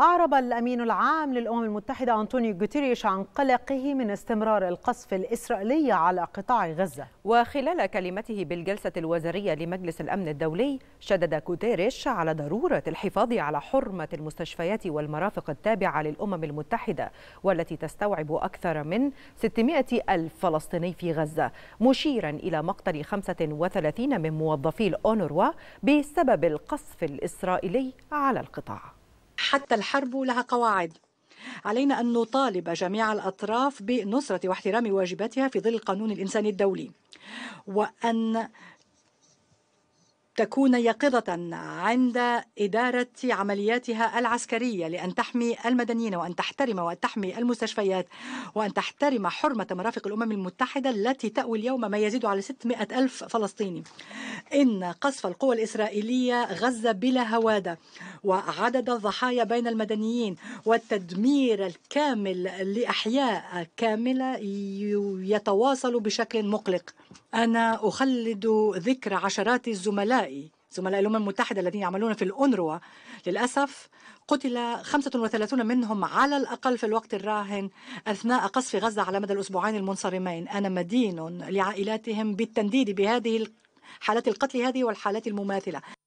أعرب الأمين العام للأمم المتحدة أنطونيو غوتيريش عن قلقه من استمرار القصف الإسرائيلي على قطاع غزة وخلال كلمته بالجلسة الوزارية لمجلس الأمن الدولي شدد غوتيريش على ضرورة الحفاظ على حرمة المستشفيات والمرافق التابعة للأمم المتحدة والتي تستوعب أكثر من 600 ألف فلسطيني في غزة مشيرا إلى مقتل 35 من موظفي الأونروا بسبب القصف الإسرائيلي على القطاع حتى الحرب لها قواعد علينا أن نطالب جميع الأطراف بنصرة واحترام واجباتها في ظل القانون الإنساني الدولي وأن تكون يقظة عند إدارة عملياتها العسكرية لأن تحمي المدنيين وأن تحترم وتحمي المستشفيات وأن تحترم حرمة مرافق الأمم المتحدة التي تأوي اليوم ما يزيد على 600 ألف فلسطيني إن قصف القوى الإسرائيلية غزة بلا هوادة وعدد الضحايا بين المدنيين والتدمير الكامل لأحياء كاملة يتواصل بشكل مقلق أنا أخلد ذكر عشرات الزملاء زملاء الأمم المتحدة الذين يعملون في الأونروا للأسف قتل 35 منهم على الأقل في الوقت الراهن أثناء قصف غزة على مدى الأسبوعين المنصرمين أنا مدين لعائلاتهم بالتنديد بهذه حالات القتل هذه والحالات المماثلة